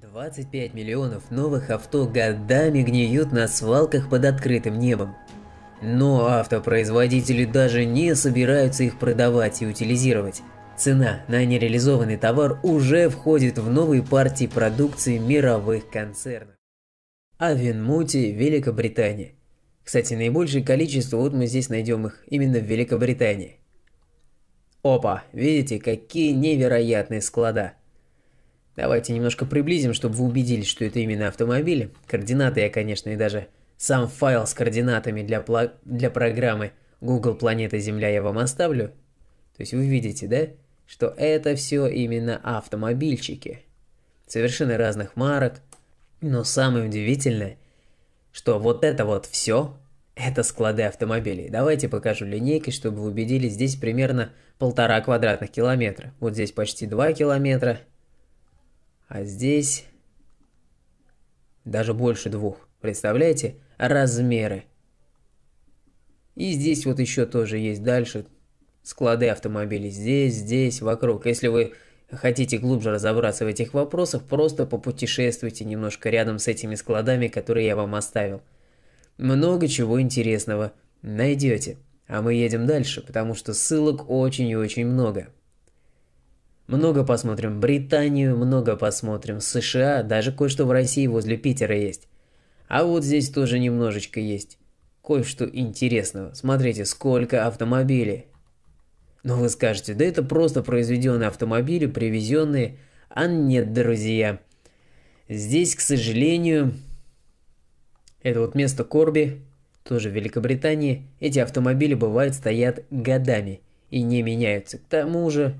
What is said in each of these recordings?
25 миллионов новых авто годами гниют на свалках под открытым небом. Но автопроизводители даже не собираются их продавать и утилизировать. Цена на нереализованный товар уже входит в новые партии продукции мировых концернов. Авенмути, Великобритания. Кстати, наибольшее количество, вот мы здесь найдем их, именно в Великобритании. Опа, видите, какие невероятные склада. Давайте немножко приблизим, чтобы вы убедились, что это именно автомобили. Координаты я, конечно, и даже сам файл с координатами для, пла... для программы Google Планета Земля я вам оставлю. То есть вы видите, да, что это все именно автомобильчики. Совершенно разных марок. Но самое удивительное, что вот это вот все, это склады автомобилей. Давайте покажу линейкой, чтобы вы убедились, здесь примерно полтора квадратных километра. Вот здесь почти два километра, а здесь даже больше двух. Представляете? Размеры. И здесь вот еще тоже есть дальше склады автомобилей. Здесь, здесь, вокруг. Если вы хотите глубже разобраться в этих вопросах, просто попутешествуйте немножко рядом с этими складами, которые я вам оставил. Много чего интересного найдете. А мы едем дальше, потому что ссылок очень и очень много. Много посмотрим Британию, много посмотрим США, даже кое-что в России возле Питера есть. А вот здесь тоже немножечко есть. Кое-что интересного. Смотрите, сколько автомобилей. Но ну, вы скажете, да это просто произведенные автомобили, привезенные. А нет, друзья. Здесь, к сожалению, это вот место Корби, тоже в Великобритании, эти автомобили бывают стоят годами и не меняются. К тому же,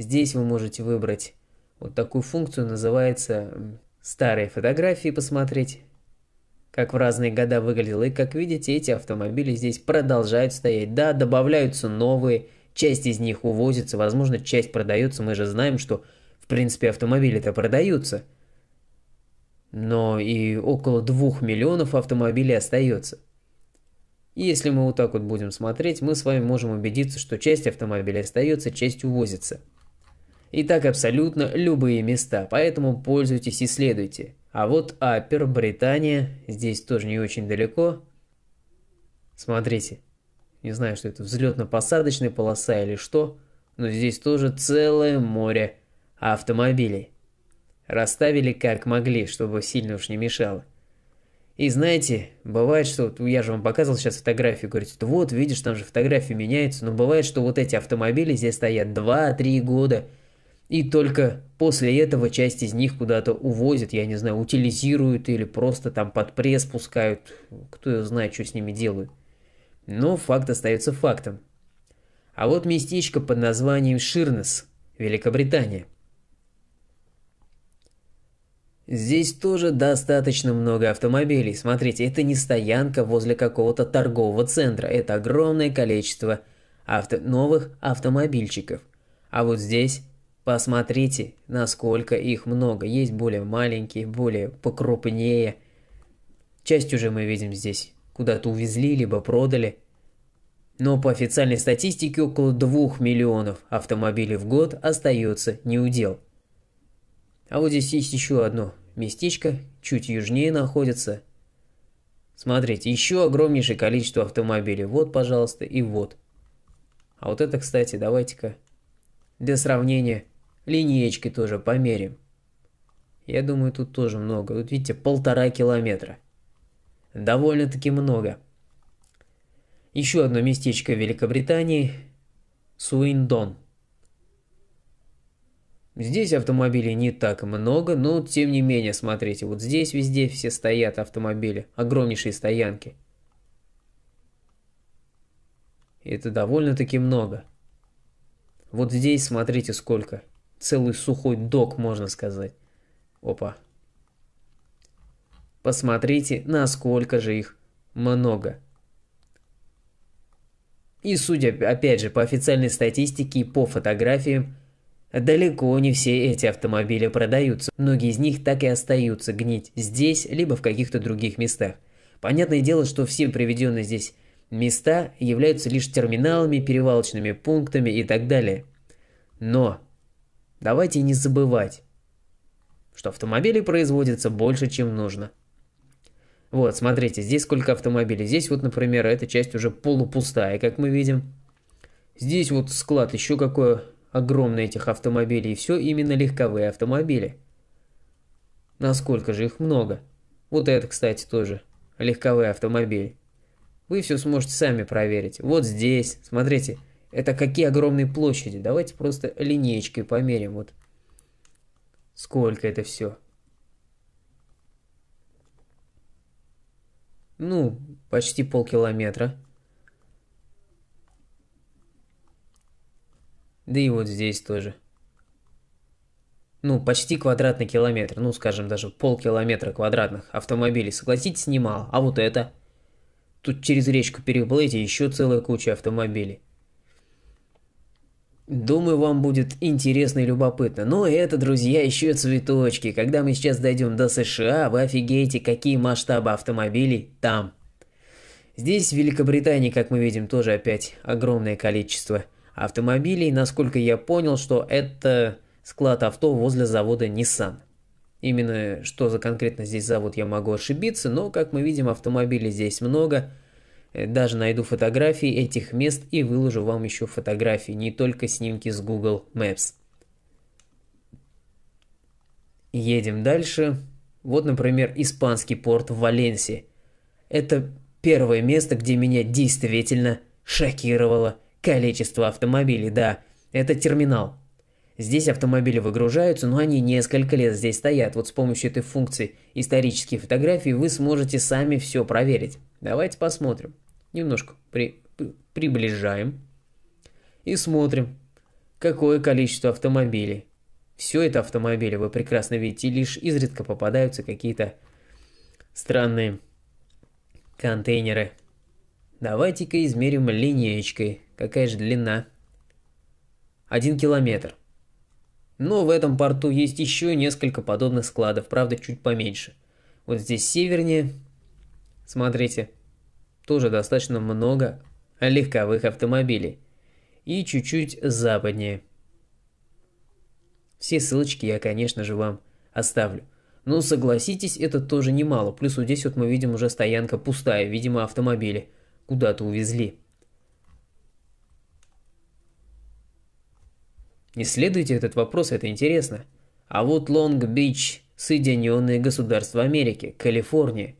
Здесь вы можете выбрать вот такую функцию, называется «Старые фотографии посмотреть», как в разные года выглядело. И как видите, эти автомобили здесь продолжают стоять. Да, добавляются новые, часть из них увозится, возможно, часть продается. Мы же знаем, что в принципе автомобили-то продаются. Но и около двух миллионов автомобилей остается. И если мы вот так вот будем смотреть, мы с вами можем убедиться, что часть автомобилей остается, часть увозится. И так абсолютно любые места, поэтому пользуйтесь и следуйте. А вот Апер, Британия, здесь тоже не очень далеко. Смотрите, не знаю, что это взлетно-посадочная полоса или что, но здесь тоже целое море автомобилей. Расставили как могли, чтобы сильно уж не мешало. И знаете, бывает, что я же вам показывал сейчас фотографию, говорите, вот видишь, там же фотографии меняются, но бывает, что вот эти автомобили здесь стоят 2-3 года, и только после этого часть из них куда-то увозят, я не знаю, утилизируют или просто там под пресс пускают. Кто ее знает, что с ними делают. Но факт остается фактом. А вот местечко под названием Ширнес, Великобритания. Здесь тоже достаточно много автомобилей. Смотрите, это не стоянка возле какого-то торгового центра. Это огромное количество авто... новых автомобильчиков. А вот здесь Посмотрите, насколько их много. Есть более маленькие, более покрупнее. Часть уже мы видим здесь. Куда-то увезли, либо продали. Но по официальной статистике около 2 миллионов автомобилей в год остается неудел. А вот здесь есть еще одно местечко, чуть южнее находится. Смотрите, еще огромнейшее количество автомобилей. Вот, пожалуйста, и вот. А вот это, кстати, давайте-ка для сравнения Линеечки тоже померим. Я думаю, тут тоже много. Тут, видите, полтора километра. Довольно-таки много. Еще одно местечко в Великобритании – Суиндон. Здесь автомобилей не так много, но тем не менее, смотрите, вот здесь везде все стоят автомобили, огромнейшие стоянки. Это довольно-таки много. Вот здесь, смотрите, сколько – целый сухой док, можно сказать. Опа. Посмотрите, насколько же их много. И судя, опять же, по официальной статистике и по фотографиям, далеко не все эти автомобили продаются. Многие из них так и остаются гнить здесь, либо в каких-то других местах. Понятное дело, что все приведенные здесь места являются лишь терминалами, перевалочными пунктами и так далее. Но Давайте не забывать, что автомобилей производится больше, чем нужно. Вот, смотрите, здесь сколько автомобилей. Здесь вот, например, эта часть уже полупустая, как мы видим. Здесь вот склад, еще какое огромное этих автомобилей. И все именно легковые автомобили. Насколько же их много. Вот это, кстати, тоже легковый автомобиль. Вы все сможете сами проверить. Вот здесь, смотрите, это какие огромные площади. Давайте просто линеечкой померим. Вот сколько это все. Ну, почти полкилометра. Да и вот здесь тоже. Ну, почти квадратный километр. Ну, скажем, даже полкилометра квадратных автомобилей. Согласитесь, немало. А вот это? Тут через речку переплыть и еще целая куча автомобилей. Думаю, вам будет интересно и любопытно. Но ну это, друзья, еще цветочки. Когда мы сейчас дойдем до США, вы офигеете, какие масштабы автомобилей там. Здесь в Великобритании, как мы видим, тоже опять огромное количество автомобилей. Насколько я понял, что это склад авто возле завода Nissan. Именно что за конкретно здесь завод я могу ошибиться, но, как мы видим, автомобилей здесь много – Э, даже найду фотографии этих мест и выложу вам еще фотографии, не только снимки с Google Maps. Едем дальше. Вот, например, испанский порт в Валенсии. Это первое место, где меня действительно шокировало количество автомобилей. Да, это терминал. Здесь автомобили выгружаются, но они несколько лет здесь стоят. Вот с помощью этой функции исторические фотографии вы сможете сами все проверить. Давайте посмотрим. Немножко при, приближаем и смотрим, какое количество автомобилей. Все это автомобили, вы прекрасно видите, лишь изредка попадаются какие-то странные контейнеры. Давайте-ка измерим линеечкой, какая же длина. Один километр. Но в этом порту есть еще несколько подобных складов, правда чуть поменьше. Вот здесь севернее Смотрите, тоже достаточно много легковых автомобилей. И чуть-чуть западнее. Все ссылочки я, конечно же, вам оставлю. Но согласитесь, это тоже немало. Плюс вот здесь вот мы видим уже стоянка пустая, видимо, автомобили куда-то увезли. Исследуйте этот вопрос, это интересно. А вот Лонг-Бич, Соединенные Государства Америки, Калифорния.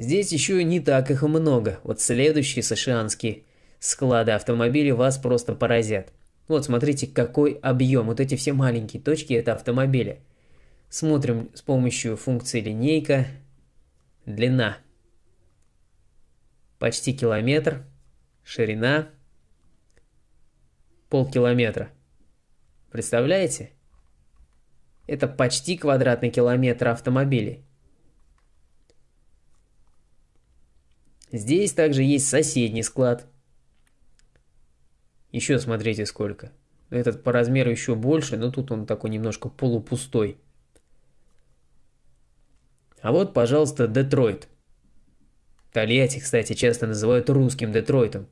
Здесь еще не так их много. Вот следующие сашианские склады автомобилей вас просто поразят. Вот смотрите, какой объем. Вот эти все маленькие точки – это автомобили. Смотрим с помощью функции линейка. Длина. Почти километр. Ширина. Полкилометра. Представляете? Это почти квадратный километр автомобилей. Здесь также есть соседний склад. Еще смотрите сколько. Этот по размеру еще больше, но тут он такой немножко полупустой. А вот, пожалуйста, Детройт. Тольятти, кстати, часто называют русским Детройтом.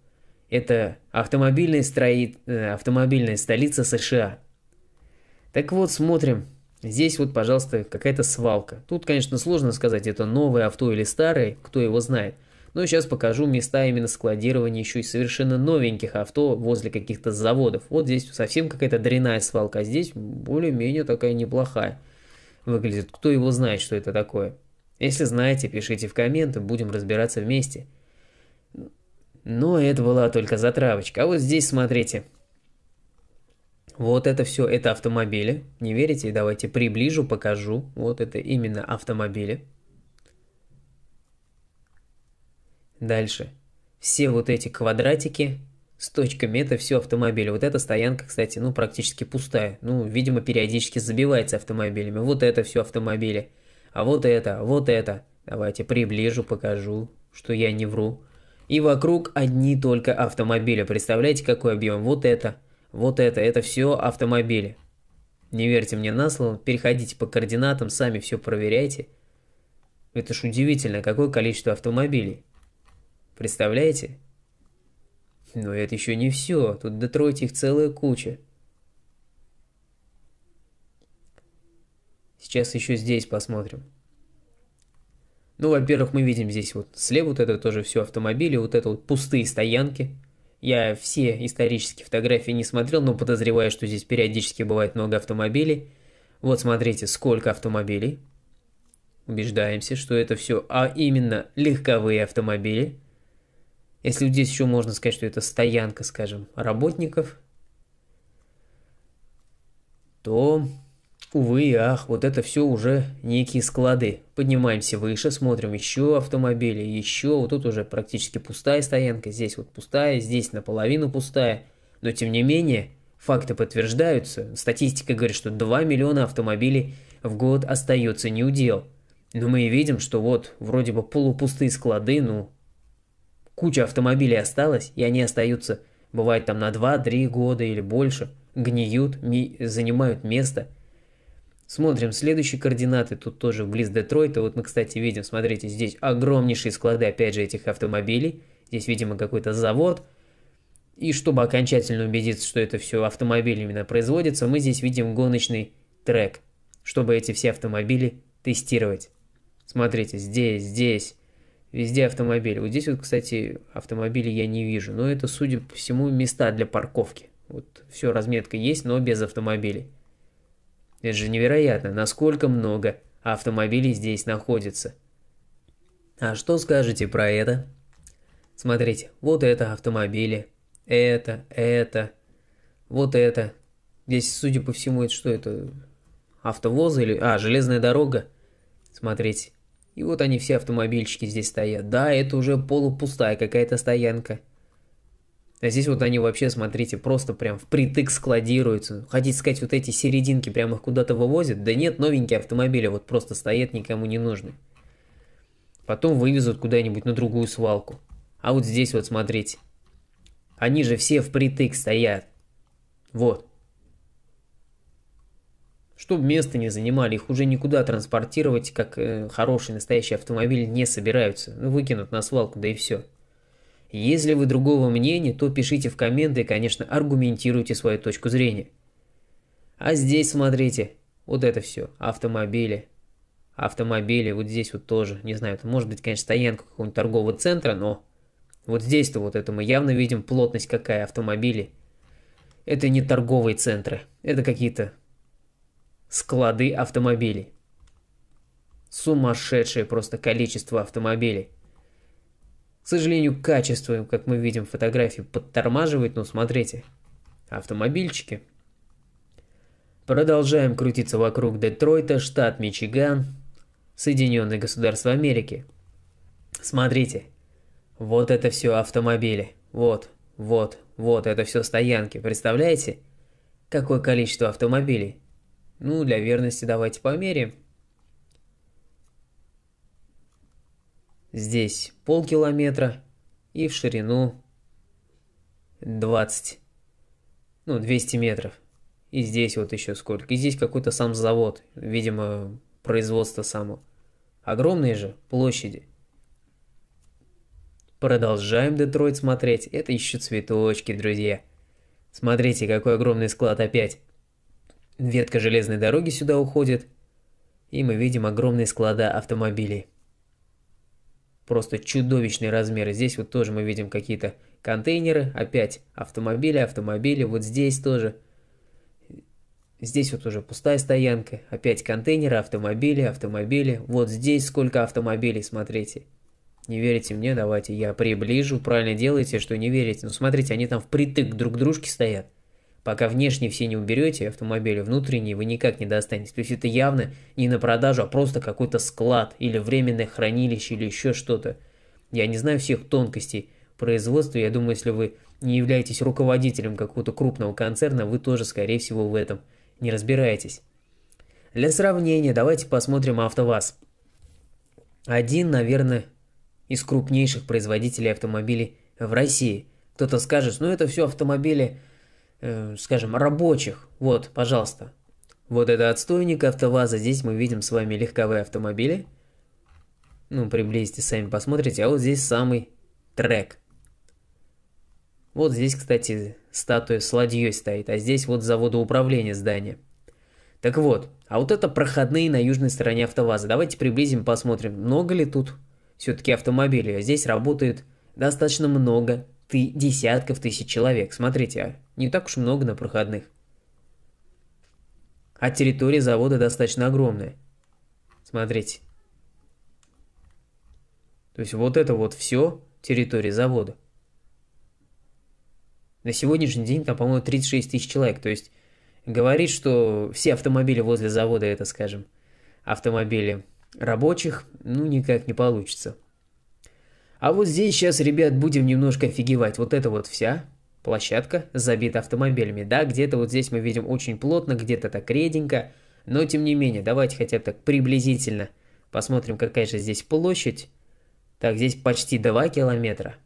Это автомобильная, строит, э, автомобильная столица США. Так вот, смотрим. Здесь вот, пожалуйста, какая-то свалка. Тут, конечно, сложно сказать, это новое авто или старое, кто его знает – но ну, сейчас покажу места именно складирования еще и совершенно новеньких авто возле каких-то заводов. Вот здесь совсем какая-то дрянная свалка, а здесь более-менее такая неплохая выглядит. Кто его знает, что это такое? Если знаете, пишите в комменты, будем разбираться вместе. Но это была только затравочка. А вот здесь смотрите. Вот это все, это автомобили. Не верите? Давайте приближу, покажу. Вот это именно автомобили. Дальше. Все вот эти квадратики с точками, это все автомобили. Вот эта стоянка, кстати, ну, практически пустая. Ну, видимо, периодически забивается автомобилями. Вот это все автомобили. А вот это, а вот это. Давайте приближу, покажу, что я не вру. И вокруг одни только автомобили. Представляете, какой объем? Вот это, вот это, это все автомобили. Не верьте мне на слово, переходите по координатам, сами все проверяйте. Это ж удивительно, какое количество автомобилей. Представляете? Но это еще не все, тут в Детройте их целая куча. Сейчас еще здесь посмотрим. Ну, во-первых, мы видим здесь вот слева вот это тоже все автомобили, вот это вот пустые стоянки. Я все исторические фотографии не смотрел, но подозреваю, что здесь периодически бывает много автомобилей. Вот смотрите, сколько автомобилей. Убеждаемся, что это все, а именно легковые автомобили – если здесь еще можно сказать, что это стоянка, скажем, работников, то, увы и ах, вот это все уже некие склады. Поднимаемся выше, смотрим еще автомобили, еще, вот тут уже практически пустая стоянка, здесь вот пустая, здесь наполовину пустая. Но тем не менее, факты подтверждаются. Статистика говорит, что 2 миллиона автомобилей в год остается неудел. Но мы и видим, что вот вроде бы полупустые склады, ну, Куча автомобилей осталась, и они остаются, бывает там на 2-3 года или больше, гниют, ми занимают место. Смотрим следующие координаты, тут тоже близ Детройта, вот мы, кстати, видим, смотрите, здесь огромнейшие склады, опять же, этих автомобилей, здесь, видимо, какой-то завод, и чтобы окончательно убедиться, что это все автомобиль именно производится, мы здесь видим гоночный трек, чтобы эти все автомобили тестировать. Смотрите, здесь, здесь, Везде автомобили. Вот здесь вот, кстати, автомобилей я не вижу. Но это, судя по всему, места для парковки. Вот все, разметка есть, но без автомобилей. Это же невероятно, насколько много автомобилей здесь находится. А что скажете про это? Смотрите, вот это автомобили, это, это, вот это. Здесь, судя по всему, это что это? автовозы или... А, железная дорога. Смотрите. И вот они все автомобильчики здесь стоят. Да, это уже полупустая какая-то стоянка. А здесь вот они вообще, смотрите, просто прям впритык складируются. Хотите сказать, вот эти серединки прямо их куда-то вывозят? Да нет, новенькие автомобили вот просто стоят, никому не нужны. Потом вывезут куда-нибудь на другую свалку. А вот здесь вот, смотрите. Они же все впритык стоят. Вот чтобы место не занимали, их уже никуда транспортировать, как э, хороший настоящий автомобиль не собираются, ну, выкинут на свалку, да и все. Если вы другого мнения, то пишите в комменты и, конечно, аргументируйте свою точку зрения. А здесь смотрите, вот это все, автомобили, автомобили, вот здесь вот тоже, не знаю, это может быть, конечно, стоянка какого-нибудь торгового центра, но вот здесь-то вот это мы явно видим плотность какая автомобилей. Это не торговые центры, это какие-то склады автомобилей. Сумасшедшее просто количество автомобилей. К сожалению, качество, как мы видим, фотографии подтормаживает, но смотрите. Автомобильчики. Продолжаем крутиться вокруг Детройта, штат Мичиган, Соединенные Государства Америки. Смотрите, вот это все автомобили. Вот, вот, вот, это все стоянки. Представляете, какое количество автомобилей? Ну, для верности давайте померяем. Здесь полкилометра и в ширину 20, ну, 200 метров. И здесь вот еще сколько. И здесь какой-то сам завод, видимо, производство само. Огромные же площади. Продолжаем Детройт смотреть. Это еще цветочки, друзья. Смотрите, какой огромный склад опять. Ветка железной дороги сюда уходит, и мы видим огромные склада автомобилей. Просто чудовищные размеры. Здесь вот тоже мы видим какие-то контейнеры, опять автомобили, автомобили, вот здесь тоже. Здесь вот уже пустая стоянка, опять контейнеры, автомобили, автомобили. Вот здесь сколько автомобилей, смотрите. Не верите мне, давайте я приближу. Правильно делаете, что не верите. Ну смотрите, они там впритык друг к дружке стоят. Пока внешне все не уберете автомобили, внутренние вы никак не достанете. То есть это явно не на продажу, а просто какой-то склад или временное хранилище или еще что-то. Я не знаю всех тонкостей производства. Я думаю, если вы не являетесь руководителем какого-то крупного концерна, вы тоже, скорее всего, в этом не разбираетесь. Для сравнения давайте посмотрим АвтоВАЗ. Один, наверное, из крупнейших производителей автомобилей в России. Кто-то скажет, ну это все автомобили э, скажем, рабочих. Вот, пожалуйста. Вот это отстойник АвтоВАЗа. Здесь мы видим с вами легковые автомобили. Ну, приблизьте, сами посмотрите. А вот здесь самый трек. Вот здесь, кстати, статуя с ладьей стоит, а здесь вот заводоуправление здания. Так вот, а вот это проходные на южной стороне АвтоВАЗа. Давайте приблизим, посмотрим, много ли тут все-таки автомобилей. А здесь работает достаточно много, ты, десятков тысяч человек. Смотрите, а не так уж много на проходных. А территория завода достаточно огромная. Смотрите. То есть вот это вот все территория завода. На сегодняшний день там, по-моему, 36 тысяч человек. То есть говорит, что все автомобили возле завода, это, скажем, автомобили рабочих, ну, никак не получится. А вот здесь сейчас, ребят, будем немножко офигевать. Вот это вот вся Площадка забита автомобилями. Да, где-то вот здесь мы видим очень плотно, где-то так реденько. Но тем не менее, давайте хотя бы так приблизительно посмотрим, какая же здесь площадь. Так, здесь почти 2 километра.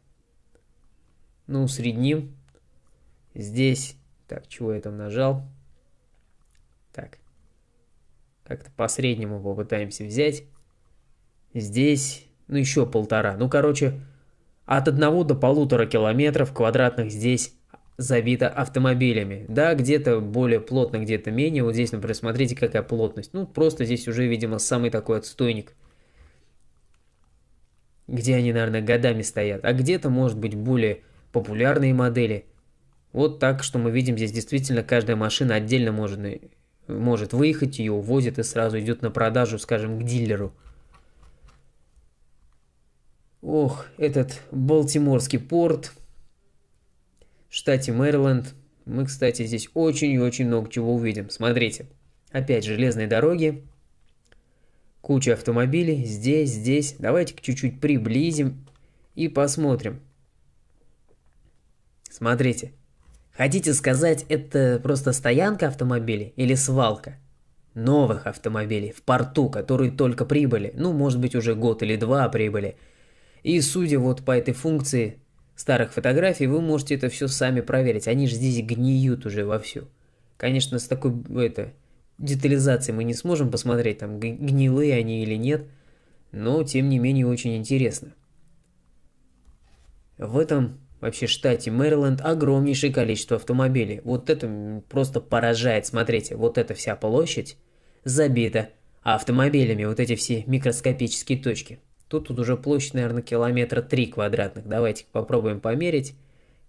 Ну, средним. Здесь... Так, чего я там нажал? Так. Как-то по среднему попытаемся взять. Здесь, ну, еще полтора. Ну, короче, от 1 до полутора километров квадратных здесь забито автомобилями. Да, где-то более плотно, где-то менее. Вот здесь, например, смотрите, какая плотность. Ну, просто здесь уже, видимо, самый такой отстойник. Где они, наверное, годами стоят. А где-то, может быть, более популярные модели. Вот так, что мы видим, здесь действительно каждая машина отдельно может, может выехать, ее увозят и сразу идет на продажу, скажем, к дилеру. Ох, этот Балтиморский порт, в штате Мэриленд. Мы, кстати, здесь очень и очень много чего увидим. Смотрите, опять железные дороги, куча автомобилей, здесь, здесь. Давайте-ка чуть-чуть приблизим и посмотрим. Смотрите, хотите сказать, это просто стоянка автомобилей или свалка? Новых автомобилей в порту, которые только прибыли, ну, может быть, уже год или два прибыли – и судя вот по этой функции старых фотографий, вы можете это все сами проверить. Они же здесь гниют уже вовсю. Конечно, с такой это, детализацией мы не сможем посмотреть, там гнилые они или нет, но тем не менее очень интересно. В этом вообще штате Мэриленд огромнейшее количество автомобилей. Вот это просто поражает. Смотрите, вот эта вся площадь забита автомобилями, вот эти все микроскопические точки. Тут, тут уже площадь, наверное, километра 3 квадратных. Давайте попробуем померить,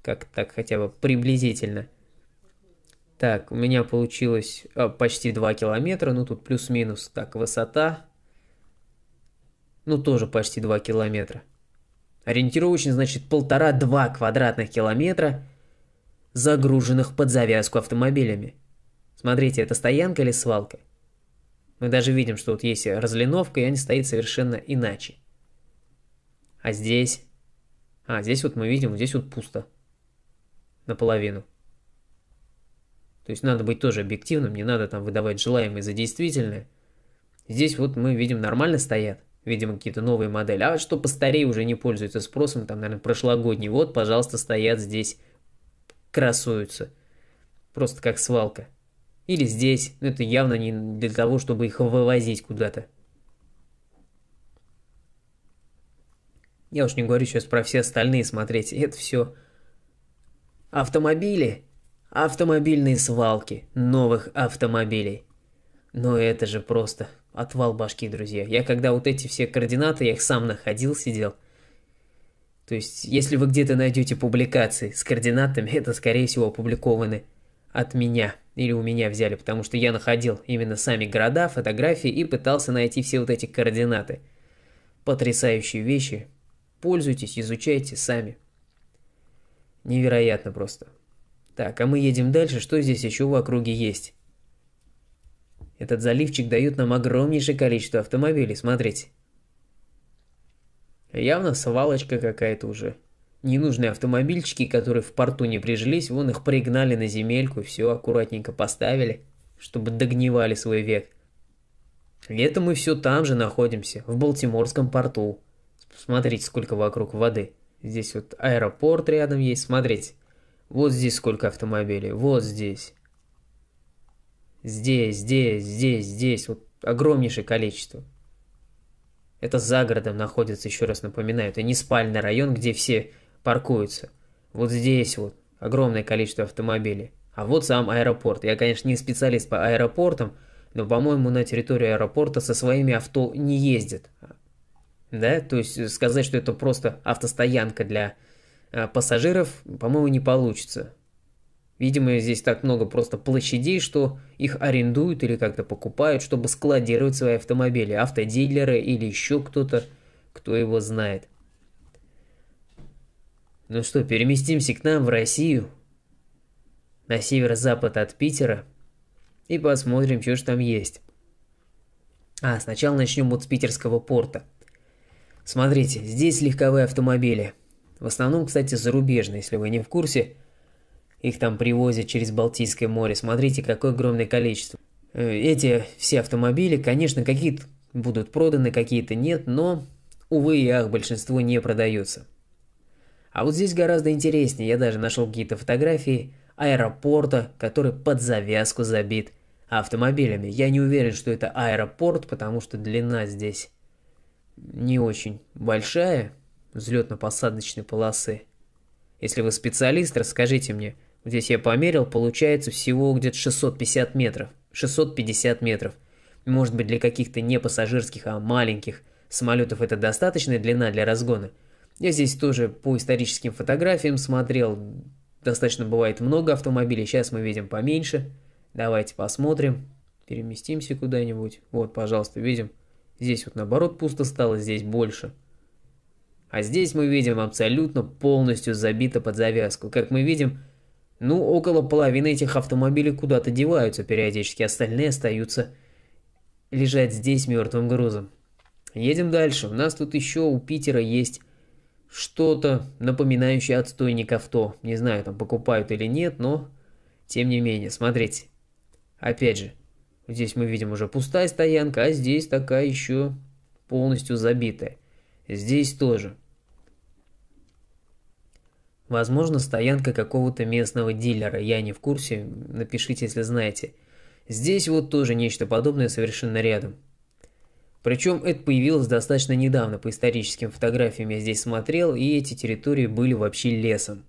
как так хотя бы приблизительно. Так, у меня получилось а, почти 2 километра, ну тут плюс-минус, так, высота, ну тоже почти 2 километра. Ориентировочно, значит, полтора-два квадратных километра, загруженных под завязку автомобилями. Смотрите, это стоянка или свалка? Мы даже видим, что вот есть разлиновка, и они стоят совершенно иначе. А здесь? А, здесь вот мы видим, здесь вот пусто. Наполовину. То есть надо быть тоже объективным, не надо там выдавать желаемое за действительное. Здесь вот мы видим нормально стоят, видимо какие-то новые модели. А что постарее уже не пользуется спросом, там, наверное, прошлогодний. Вот, пожалуйста, стоят здесь, красуются. Просто как свалка. Или здесь, ну это явно не для того, чтобы их вывозить куда-то. Я уж не говорю сейчас про все остальные смотреть, это все. Автомобили. Автомобильные свалки новых автомобилей. Но это же просто отвал башки, друзья. Я когда вот эти все координаты, я их сам находил, сидел. То есть, если вы где-то найдете публикации с координатами, это, скорее всего, опубликованы от меня или у меня взяли, потому что я находил именно сами города, фотографии и пытался найти все вот эти координаты. Потрясающие вещи, Пользуйтесь, изучайте сами. Невероятно просто. Так, а мы едем дальше, что здесь еще в округе есть? Этот заливчик дает нам огромнейшее количество автомобилей, смотрите. Явно свалочка какая-то уже. Ненужные автомобильчики, которые в порту не прижились, вон их пригнали на земельку, все аккуратненько поставили, чтобы догнивали свой век. Летом мы все там же находимся, в Балтиморском порту. Смотрите, сколько вокруг воды. Здесь вот аэропорт рядом есть, смотрите. Вот здесь сколько автомобилей, вот здесь. Здесь, здесь, здесь, здесь. Вот огромнейшее количество. Это за городом находится, еще раз напоминаю, это не спальный район, где все паркуются. Вот здесь вот огромное количество автомобилей. А вот сам аэропорт. Я, конечно, не специалист по аэропортам, но, по-моему, на территорию аэропорта со своими авто не ездят да, то есть э, сказать, что это просто автостоянка для э, пассажиров, по-моему, не получится. Видимо, здесь так много просто площадей, что их арендуют или как-то покупают, чтобы складировать свои автомобили, автодилеры или еще кто-то, кто его знает. Ну что, переместимся к нам в Россию, на северо-запад от Питера, и посмотрим, что же там есть. А, сначала начнем вот с питерского порта – Смотрите, здесь легковые автомобили. В основном, кстати, зарубежные, если вы не в курсе. Их там привозят через Балтийское море. Смотрите, какое огромное количество. Э, эти все автомобили, конечно, какие-то будут проданы, какие-то нет, но, увы и ах, большинство не продаются. А вот здесь гораздо интереснее, я даже нашел какие-то фотографии аэропорта, который под завязку забит автомобилями. Я не уверен, что это аэропорт, потому что длина здесь не очень большая взлетно-посадочной полосы. Если вы специалист, расскажите мне. Здесь я померил, получается всего где-то 650 метров. 650 метров. Может быть, для каких-то не пассажирских, а маленьких самолетов это достаточная длина для разгона. Я здесь тоже по историческим фотографиям смотрел. Достаточно бывает много автомобилей, сейчас мы видим поменьше. Давайте посмотрим. Переместимся куда-нибудь. Вот, пожалуйста, видим Здесь вот наоборот пусто стало, здесь больше. А здесь мы видим абсолютно полностью забито под завязку. Как мы видим, ну, около половины этих автомобилей куда-то деваются периодически, остальные остаются лежать здесь мертвым грузом. Едем дальше. У нас тут еще у Питера есть что-то напоминающее отстойник авто. Не знаю, там покупают или нет, но тем не менее, смотрите. Опять же, Здесь мы видим уже пустая стоянка, а здесь такая еще полностью забитая. Здесь тоже. Возможно, стоянка какого-то местного дилера, я не в курсе, напишите, если знаете. Здесь вот тоже нечто подобное совершенно рядом. Причем это появилось достаточно недавно, по историческим фотографиям я здесь смотрел, и эти территории были вообще лесом.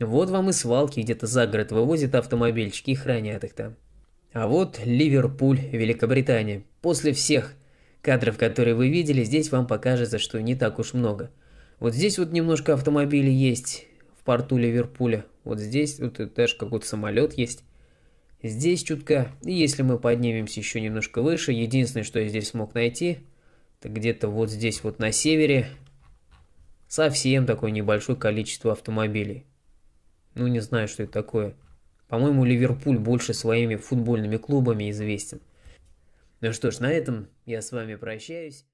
Вот вам и свалки где-то за город вывозят автомобильчики и хранят их там. А вот Ливерпуль, Великобритания. После всех кадров, которые вы видели, здесь вам покажется, что не так уж много. Вот здесь вот немножко автомобилей есть в порту Ливерпуля. Вот здесь вот даже какой-то самолет есть. Здесь чутка. И если мы поднимемся еще немножко выше, единственное, что я здесь смог найти, это где-то вот здесь вот на севере совсем такое небольшое количество автомобилей. Ну, не знаю, что это такое. По-моему, Ливерпуль больше своими футбольными клубами известен. Ну что ж, на этом я с вами прощаюсь.